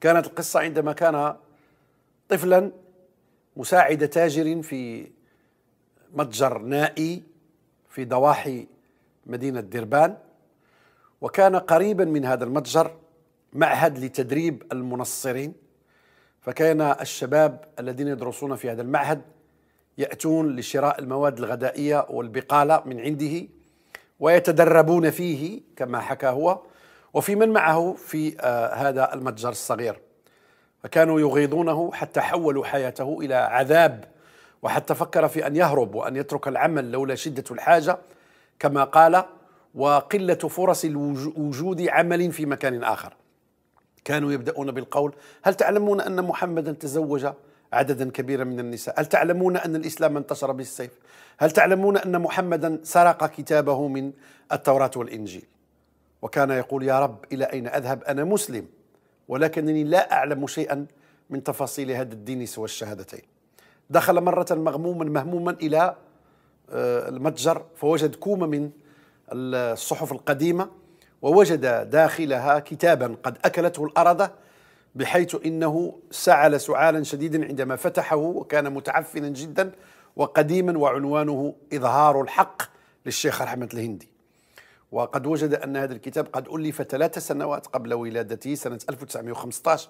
كانت القصة عندما كان طفلا مساعد تاجر في متجر نائي في ضواحي مدينة دربان وكان قريبا من هذا المتجر معهد لتدريب المنصرين فكان الشباب الذين يدرسون في هذا المعهد يأتون لشراء المواد الغذائية والبقالة من عنده ويتدربون فيه كما حكى هو وفي من معه في آه، هذا المتجر الصغير فكانوا يغيظونه حتى حولوا حياته إلى عذاب وحتى فكر في أن يهرب وأن يترك العمل لولا شدة الحاجة كما قال وقلة فرص وجود عمل في مكان آخر كانوا يبدأون بالقول هل تعلمون أن محمدا تزوج عددا كبيرا من النساء هل تعلمون أن الإسلام انتشر بالسيف هل تعلمون أن محمدا سرق كتابه من التوراة والإنجيل وكان يقول يا رب إلى أين أذهب أنا مسلم ولكنني لا أعلم شيئا من تفاصيل هذا الدين سوى الشهادتين دخل مرة مغموما مهموما إلى آه، المتجر فوجد كومة من الصحف القديمة ووجد داخلها كتابا قد أكلته الأرضة بحيث إنه سعل سعالا شديدا عندما فتحه وكان متعفنا جدا وقديما وعنوانه إظهار الحق للشيخ رحمة الهندي وقد وجد أن هذا الكتاب قد ألف ثلاث سنوات قبل ولادته سنة 1915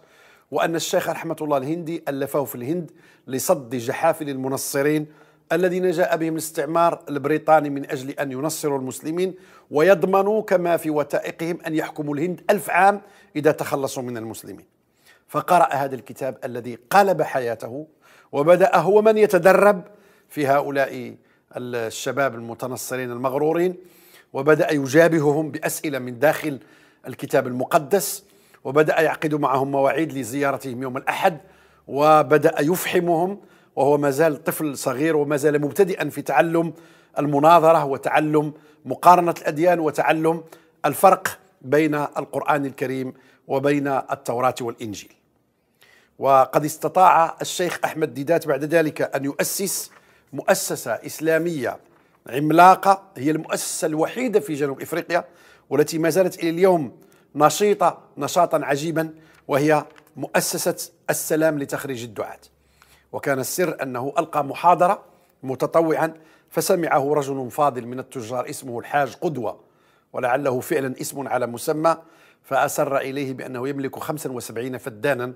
وأن الشيخ رحمة الله الهندي ألفه في الهند لصد جحافل المنصرين الذين جاء بهم الاستعمار البريطاني من أجل أن ينصروا المسلمين ويضمنوا كما في وثائقهم أن يحكموا الهند ألف عام إذا تخلصوا من المسلمين فقرأ هذا الكتاب الذي قلب حياته وبدأ هو من يتدرب في هؤلاء الشباب المتنصرين المغرورين وبدأ يجابههم بأسئلة من داخل الكتاب المقدس وبدأ يعقد معهم مواعيد لزيارتهم يوم الأحد وبدأ يفحمهم وهو ما زال طفل صغير وما زال مبتدئا في تعلم المناظرة وتعلم مقارنة الأديان وتعلم الفرق بين القرآن الكريم وبين التوراة والإنجيل وقد استطاع الشيخ أحمد ديدات بعد ذلك أن يؤسس مؤسسة إسلامية عملاقة هي المؤسسة الوحيدة في جنوب إفريقيا والتي ما زالت إلى اليوم نشيطة نشاطا عجيبا وهي مؤسسة السلام لتخريج الدعاة وكان السر أنه ألقى محاضرة متطوعا فسمعه رجل فاضل من التجار اسمه الحاج قدوة ولعله فعلا اسم على مسمى فأسر إليه بأنه يملك 75 فدانا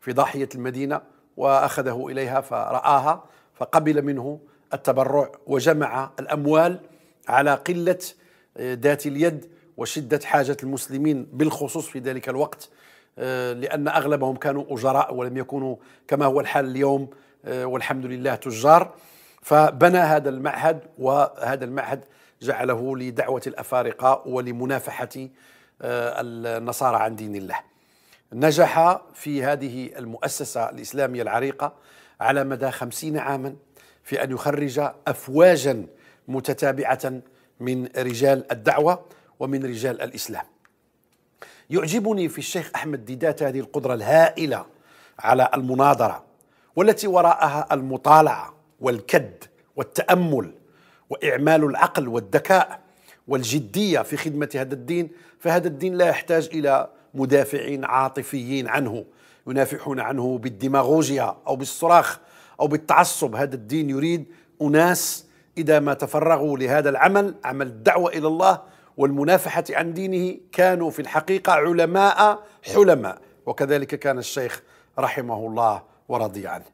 في ضاحية المدينة وأخذه إليها فرآها فقبل منه التبرع وجمع الأموال على قلة آه، ذات اليد وشدة حاجة المسلمين بالخصوص في ذلك الوقت آه، لأن أغلبهم كانوا أجراء ولم يكونوا كما هو الحال اليوم آه، والحمد لله تجار فبنى هذا المعهد وهذا المعهد جعله لدعوة الأفارقة ولمنافحة النصارى عن دين الله نجح في هذه المؤسسة الإسلامية العريقة على مدى خمسين عاما في ان يخرج افواجا متتابعه من رجال الدعوه ومن رجال الاسلام. يعجبني في الشيخ احمد ديدات هذه القدره الهائله على المناظره والتي وراءها المطالعه والكد والتامل واعمال العقل والذكاء والجديه في خدمه هذا الدين فهذا الدين لا يحتاج الى مدافعين عاطفيين عنه ينافحون عنه بالديماغوجيا او بالصراخ أو بالتعصب هذا الدين يريد أناس إذا ما تفرغوا لهذا العمل عمل الدعوة إلى الله والمنافحة عن دينه كانوا في الحقيقة علماء حلماء وكذلك كان الشيخ رحمه الله ورضي عنه